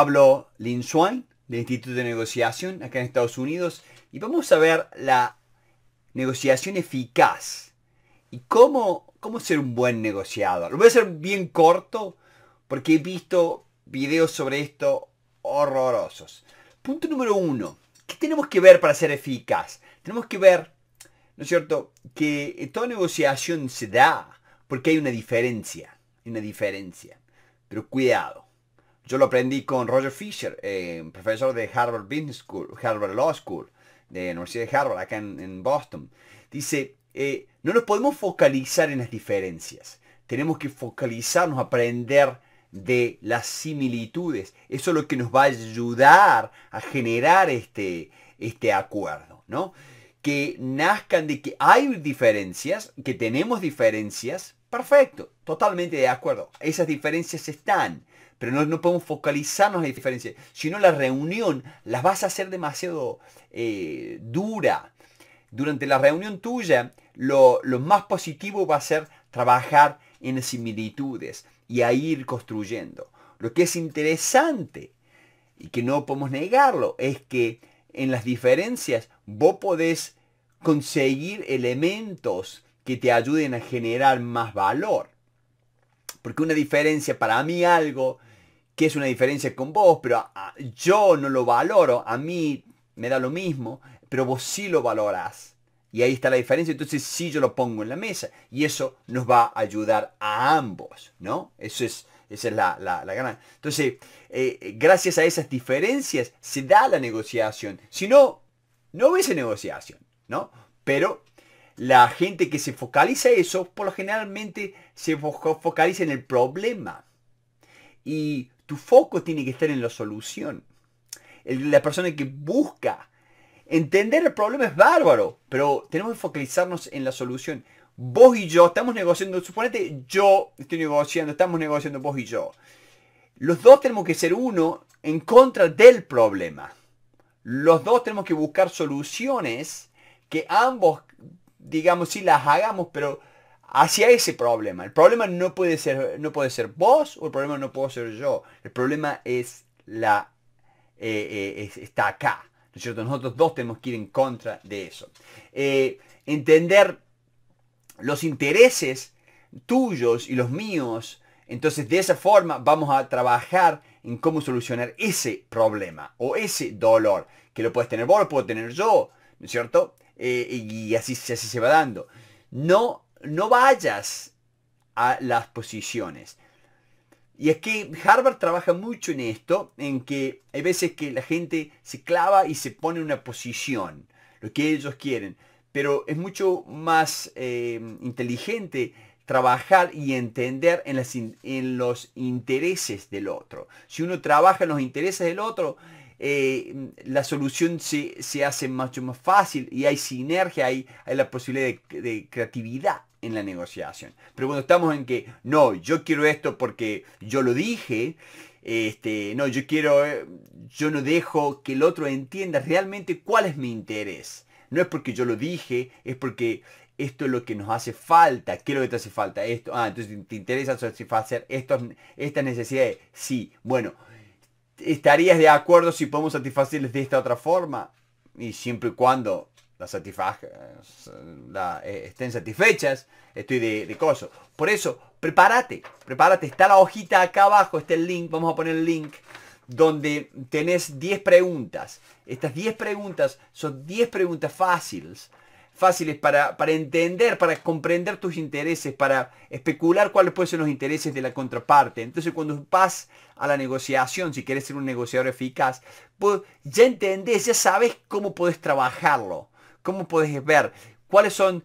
Hablo Lin Swan, del Instituto de Negociación acá en Estados Unidos, y vamos a ver la negociación eficaz y cómo, cómo ser un buen negociador. Lo voy a hacer bien corto porque he visto videos sobre esto horrorosos. Punto número uno, ¿qué tenemos que ver para ser eficaz? Tenemos que ver, ¿no es cierto?, que toda negociación se da porque hay una diferencia, una diferencia. Pero cuidado, yo lo aprendí con Roger Fisher, eh, profesor de Harvard Business School, Harvard Law School, de la Universidad de Harvard, acá en, Boston. Dice, eh, no nos podemos focalizar en las diferencias. Tenemos que focalizarnos, aprender de las similitudes. Eso es lo que nos va a ayudar a generar este, este acuerdo, ¿no? Que nazcan de que hay diferencias, que tenemos diferencias, Perfecto, totalmente de acuerdo. Esas diferencias están, pero no, podemos focalizarnos en las diferencias. sino la reunión las vas a hacer demasiado eh, dura. Durante la reunión tuya, lo, lo más positivo va a ser trabajar en las similitudes y a ir construyendo. Lo que es interesante y que no podemos negarlo es que en las diferencias vos podés conseguir elementos que te ayuden a generar más valor. Porque una diferencia para mí algo que es una diferencia con vos, pero ah, yo no lo valoro, a mí me da lo mismo, pero vos sí lo valorás. Y ahí está la diferencia, entonces sí yo lo pongo en la mesa. Y eso nos va a ayudar a ambos, ¿no? Eso es, esa es la, la, gran... Entonces, eh, gracias a esas diferencias se da la negociación. Si no, no hubiese negociación, ¿no? Pero la gente que se focaliza eso, por lo generalmente se focaliza en el problema. Y tu foco tiene que estar en la solución. la persona que busca. Entender el problema es bárbaro, pero tenemos que focalizarnos en la solución. Vos y yo estamos negociando, suponete yo estoy negociando, estamos negociando vos y yo. Los dos tenemos que ser uno en contra del problema. Los dos tenemos que buscar soluciones que ambos digamos, si las hagamos, pero hacia ese problema. El problema no puede ser, no puede ser vos o el problema no puedo ser yo. El problema es la, eh, eh, está acá. ¿no Nosotros dos tenemos que ir en contra de eso. Eh, entender los intereses tuyos y los míos. Entonces de esa forma vamos a trabajar en cómo solucionar ese problema o ese dolor que lo puedes tener vos, lo puedo tener yo, ¿no es cierto? Eh, y así, se va dando. No, no vayas a las posiciones. Y es que Harvard trabaja mucho en esto, en que hay veces que la gente se clava y se pone una posición, lo que ellos quieren. Pero es mucho más eh, inteligente trabajar y entender en, en los intereses del otro. Si uno trabaja en los intereses del otro, eh, la solución se, hace mucho más fácil y hay sinergia, hay, hay la posibilidad de, creatividad en la negociación. Pero cuando estamos en que, no, yo quiero esto porque yo lo dije, este, no, yo quiero, eh, yo no dejo que el otro entienda realmente cuál es mi interés. No es porque yo lo dije, es porque esto es lo que nos hace falta. ¿Qué es lo que te hace falta? Esto. Ah, entonces te interesa satisfacer estas necesidades. Sí, bueno, ¿Estarías de acuerdo si podemos satisfacerles de esta otra forma? Y siempre y cuando las eh, estén satisfechas, estoy de, de coso. Por eso, prepárate, prepárate. Está la hojita acá abajo, está el link, vamos a poner el link, donde tenés 10 preguntas. Estas 10 preguntas son 10 preguntas fáciles fáciles para, entender, para comprender tus intereses, para especular cuáles pueden ser los intereses de la contraparte. Entonces cuando vas a la negociación, si quieres ser un negociador eficaz, pues ya entendés, ya sabes cómo podés trabajarlo, cómo podés ver, cuáles son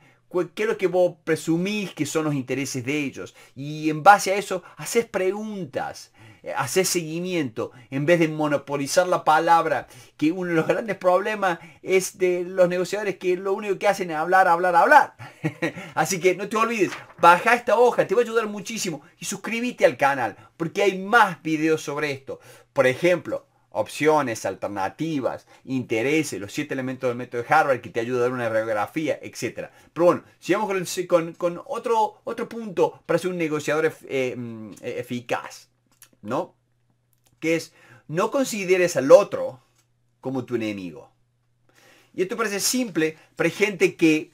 qué es lo que vos presumís que son los intereses de ellos. Y en base a eso, haces preguntas. Eh, hacer seguimiento en vez de monopolizar la palabra, que uno de los grandes problemas es de los negociadores que lo único que hacen es hablar, hablar, hablar. Así que no te olvides, baja esta hoja, te va a ayudar muchísimo y suscríbete al canal porque hay más videos sobre esto. Por ejemplo, opciones, alternativas, intereses, los siete elementos del método de Harvard que te ayuda a dar una radiografía, etc. Pero bueno, sigamos con, con, otro, otro punto para ser un negociador eh, mm, eficaz. ¿no? Que es, no consideres al otro como tu enemigo. Y esto parece simple para gente que,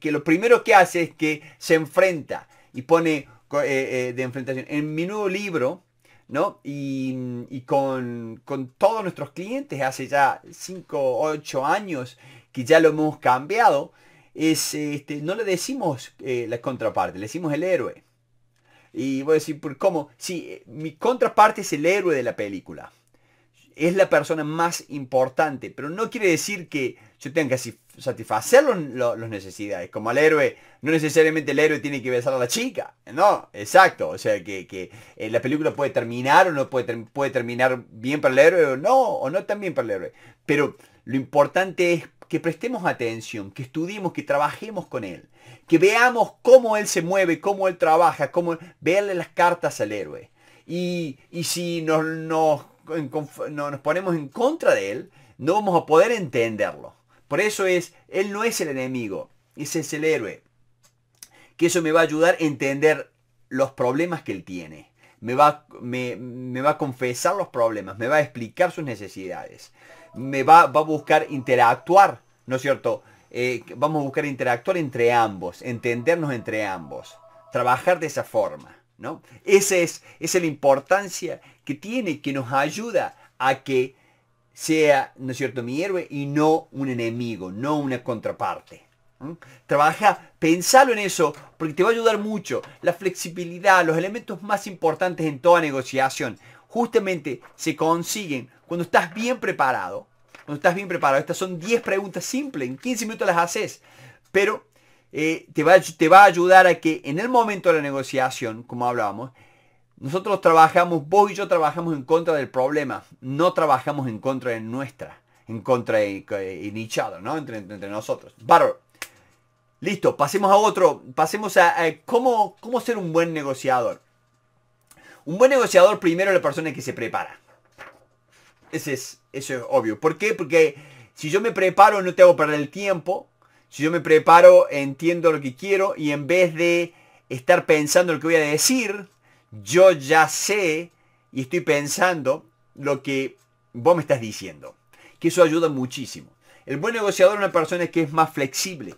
que, lo primero que hace es que se enfrenta y pone eh, eh, de enfrentación. En mi nuevo libro, ¿no? Y, con, con, todos nuestros clientes hace ya 5, 8 años que ya lo hemos cambiado, es, este, no le decimos eh, la contraparte, le decimos el héroe. Y voy a decir, ¿cómo? Si mi contraparte es el héroe de la película. Es la persona más importante. Pero no quiere decir que yo tenga que satisfacer las necesidades. Como al héroe, no necesariamente el héroe tiene que besar a la chica. No, exacto. O sea, que, eh, la película puede terminar o no puede, puede terminar bien para el héroe o no, o no tan bien para el héroe. Pero lo importante es que prestemos atención, que estudiemos, que trabajemos con Él, que veamos cómo Él se mueve, cómo Él trabaja, cómo verle las cartas al héroe. Y, si nos, nos, nos ponemos en contra de Él, no vamos a poder entenderlo. Por eso es, Él no es el enemigo, ese es el héroe. Que eso me va a ayudar a entender los problemas que Él tiene. Me va, me, me va a confesar los problemas, me va a explicar sus necesidades me va, a buscar interactuar, ¿no es cierto? Eh, vamos a buscar interactuar entre ambos, entendernos entre ambos, trabajar de esa forma, ¿no? Esa es, es la importancia que tiene, que nos ayuda a que sea, ¿no es cierto?, mi héroe y no un enemigo, no una contraparte. Trabaja, pensalo en eso, porque te va a ayudar mucho. La flexibilidad, los elementos más importantes en toda negociación, justamente se consiguen cuando estás bien preparado, no estás bien preparado. Estas son 10 preguntas simples, en 15 minutos las haces, pero eh, te, va, a ayudar a que en el momento de la negociación, como hablábamos, nosotros trabajamos, vos y yo trabajamos en contra del problema, no trabajamos en contra de nuestra, en contra de, nichado, ¿no? Entre, nosotros. Listo, pasemos a otro, pasemos a, cómo, cómo ser un buen negociador. Un buen negociador primero es la persona que se prepara es, eso es obvio. ¿Por qué? Porque si yo me preparo no tengo que perder el tiempo. Si yo me preparo entiendo lo que quiero y en vez de estar pensando lo que voy a decir, yo ya sé y estoy pensando lo que vos me estás diciendo. Que eso ayuda muchísimo. El buen negociador es una persona que es más flexible.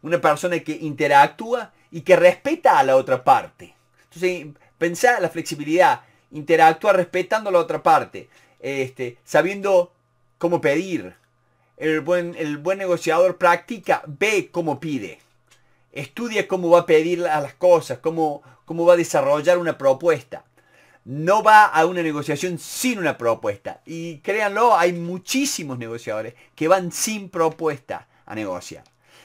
Una persona que interactúa y que respeta a la otra parte. Entonces, pensar la flexibilidad. Interactúa respetando a la otra parte. Este, sabiendo cómo pedir. El buen, negociador practica, ve cómo pide. Estudia cómo va a pedir a las cosas, cómo, cómo va a desarrollar una propuesta. No va a una negociación sin una propuesta. Y créanlo, hay muchísimos negociadores que van sin propuesta a negociar.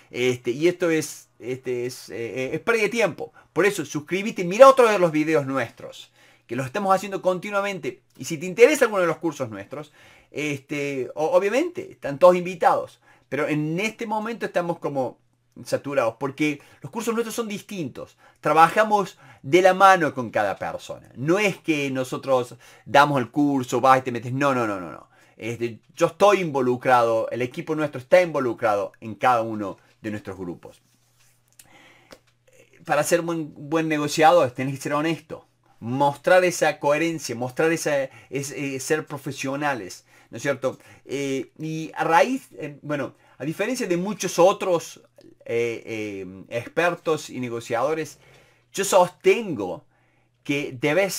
Este, y esto es, este es, eh, eh, pérdida de tiempo. Por eso, suscríbete y mira otro de los videos nuestros que los estamos haciendo continuamente. Y si te interesa alguno de los cursos nuestros, este, obviamente están todos invitados. Pero en este momento estamos como saturados porque los cursos nuestros son distintos. Trabajamos de la mano con cada persona. No es que nosotros damos el curso, vas y te metes. No, no, no, no, no. Este, yo estoy involucrado, el equipo nuestro está involucrado en cada uno de nuestros grupos. Para ser un buen, buen negociador tenés que ser honesto mostrar esa coherencia, mostrar esa, es, eh, ser profesionales, ¿no es cierto? Eh, y a raíz, eh, bueno, a diferencia de muchos otros expertos y negociadores, yo sostengo que debes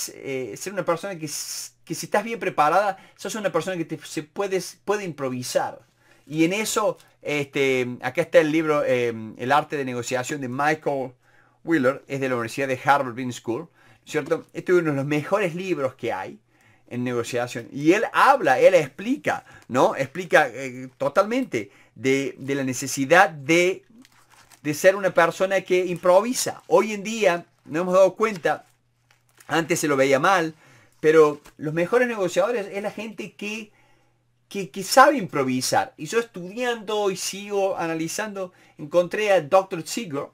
ser una persona que, si estás bien preparada, sos una persona que se puedes, puede improvisar. Y en eso, este, acá está el libro El arte de negociación de Michael Wheeler, es de la Universidad de Harvard Business School. ¿cierto? Este es uno de los mejores libros que hay en negociación. Y él habla, él explica, ¿no? Explica eh, totalmente de, la necesidad de, ser una persona que improvisa. Hoy en día no hemos dado cuenta, antes se lo veía mal, pero los mejores negociadores es la gente que, que, sabe improvisar. Y yo estudiando y sigo analizando, encontré a Dr. Ziegler,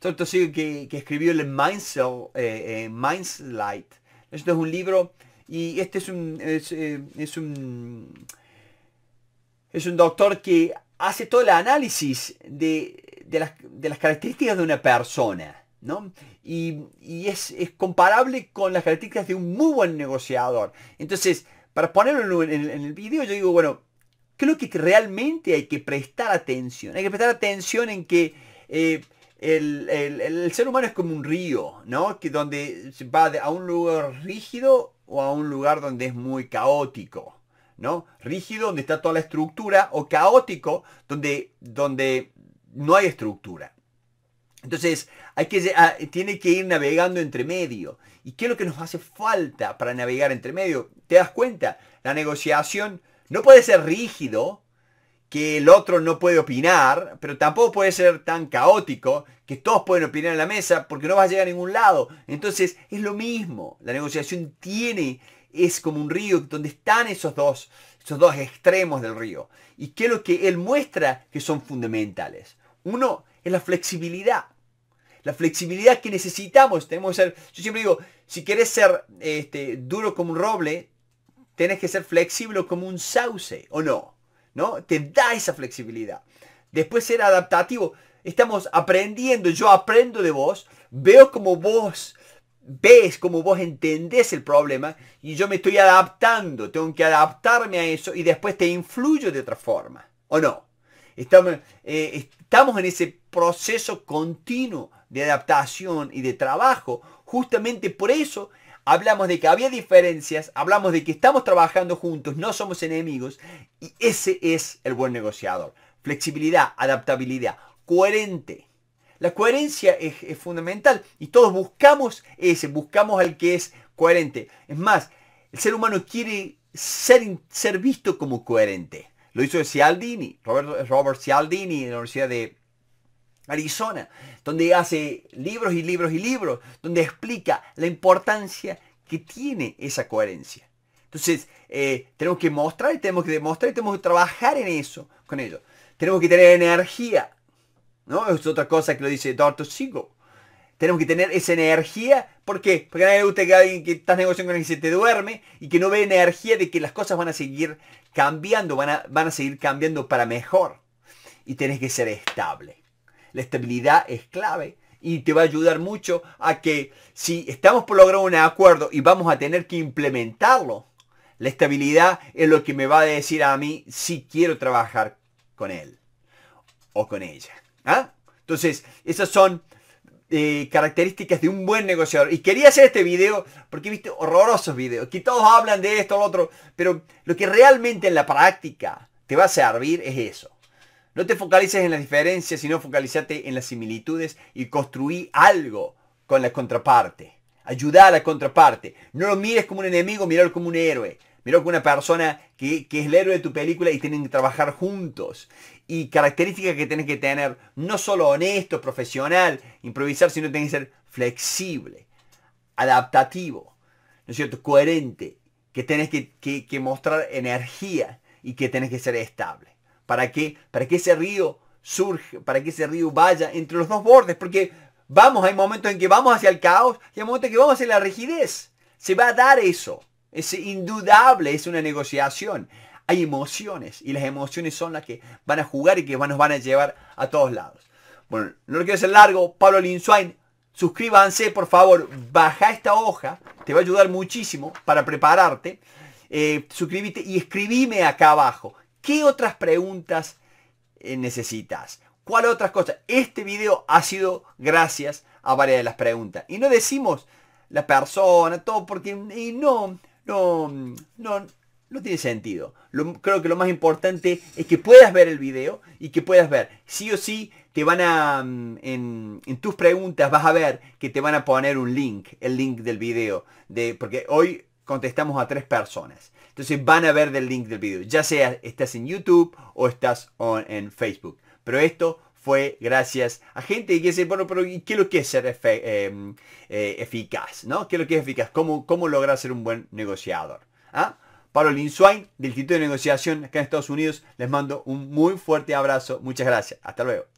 que, que escribió el mindset eh, eh Mindslight. Esto es un libro y este es un, eh, es, un, es un doctor que hace todo el análisis de, las, características de una persona. Y, es, comparable con las características de un muy buen negociador. Entonces, para ponerlo en, el video, yo digo, bueno, creo que realmente hay que prestar atención. Hay que prestar atención en que eh, el, ser humano es como un río, ¿no? Que donde va a un lugar rígido o a un lugar donde es muy caótico, ¿no? Rígido donde está toda la estructura o caótico donde, donde no hay estructura. Entonces, hay que, ah, tiene que ir navegando entre medio. ¿Y qué es lo que nos hace falta para navegar entre medio? ¿Te das cuenta? La negociación no puede ser rígido, que el otro no puede opinar, pero tampoco puede ser tan caótico que todos pueden opinar en la mesa porque no vas a llegar a ningún lado. Entonces es lo mismo, la negociación tiene, es como un río donde están esos dos, esos dos extremos del río. ¿Y qué es lo que él muestra que son fundamentales? Uno es la flexibilidad. La flexibilidad que necesitamos, tenemos que ser, yo siempre digo, si quieres ser este, duro como un roble, tenés que ser flexible como un sauce, ¿o no? ¿no? Te da esa flexibilidad. Después ser adaptativo. Estamos aprendiendo, yo aprendo de vos, veo como vos ves, como vos entendés el problema y yo me estoy adaptando, tengo que adaptarme a eso y después te influyo de otra forma, ¿o no? Estamos, eh, estamos en ese proceso continuo de adaptación y de trabajo, justamente por eso hablamos de que había diferencias, hablamos de que estamos trabajando juntos, no somos enemigos, y ese es el buen negociador. Flexibilidad, adaptabilidad, coherente. La coherencia es, fundamental y todos buscamos ese, buscamos al que es coherente. Es más, el ser humano quiere ser, ser visto como coherente. Lo hizo Cialdini, Robert, Robert Cialdini en la Universidad de Arizona, donde hace libros y libros y libros, donde explica la importancia que tiene esa coherencia. Entonces, eh, tenemos que mostrar y tenemos que demostrar y tenemos que trabajar en eso con ellos. Tenemos que tener energía, ¿no? Es otra cosa que lo dice Dr. Sigo. Tenemos que tener esa energía, ¿por qué? Porque a nadie le gusta que alguien que estás negociando con alguien se te duerme y que no ve energía de que las cosas van a seguir cambiando, van a, van a seguir cambiando para mejor. Y tienes que ser estable. La estabilidad es clave y te va a ayudar mucho a que si estamos por lograr un acuerdo y vamos a tener que implementarlo, la estabilidad es lo que me va a decir a mí si quiero trabajar con él o con ella. ¿ah? Entonces, esas son eh, características de un buen negociador. Y quería hacer este video porque he visto horrorosos videos, que todos hablan de esto o lo otro, pero lo que realmente en la práctica te va a servir es eso. No te focalices en las diferencias, sino focalízate en las similitudes y construí algo con la contraparte. Ayudar a la contraparte. No lo mires como un enemigo, míralo como un héroe. Míralo como una persona que, es el héroe de tu película y tienen que trabajar juntos. Y características que tienes que tener, no solo honesto, profesional, improvisar, sino tienes que ser flexible, adaptativo, ¿no es cierto? Coherente, que tienes que, que mostrar energía y que tienes que ser estable para que, para que ese río surge, para que ese río vaya entre los dos bordes, porque vamos, hay momentos en que vamos hacia el caos y hay momentos en que vamos hacia la rigidez. Se va a dar eso. Es indudable, es una negociación. Hay emociones y las emociones son las que van a jugar y que nos van a llevar a todos lados. Bueno, no lo quiero hacer largo. Pablo Linswain, suscríbanse, por favor. Baja esta hoja, te va a ayudar muchísimo para prepararte. Eh, suscríbete y escribime acá abajo ¿Qué otras preguntas eh, necesitas? ¿Cuál otras cosas? Este video ha sido gracias a varias de las preguntas. Y no decimos la persona, todo, porque y no, no, no, no tiene sentido. creo que lo más importante es que puedas ver el video y que puedas ver. Sí o sí, te van a, mm, en, tus preguntas vas a ver que te van a poner un link, el link del video. De, porque hoy contestamos a tres personas. Entonces van a ver del link del video, ya sea estás en YouTube o estás en Facebook. Pero esto fue gracias a gente que dice, bueno, pero ¿qué es lo que es ser em, eh, eficaz? ¿no? ¿Qué es lo que es eficaz? ¿Cómo, cómo lograr ser un buen negociador? ¿Ah? Pablo Linswain, del Instituto de Negociación acá en Estados Unidos, les mando un muy fuerte abrazo. Muchas gracias. Hasta luego.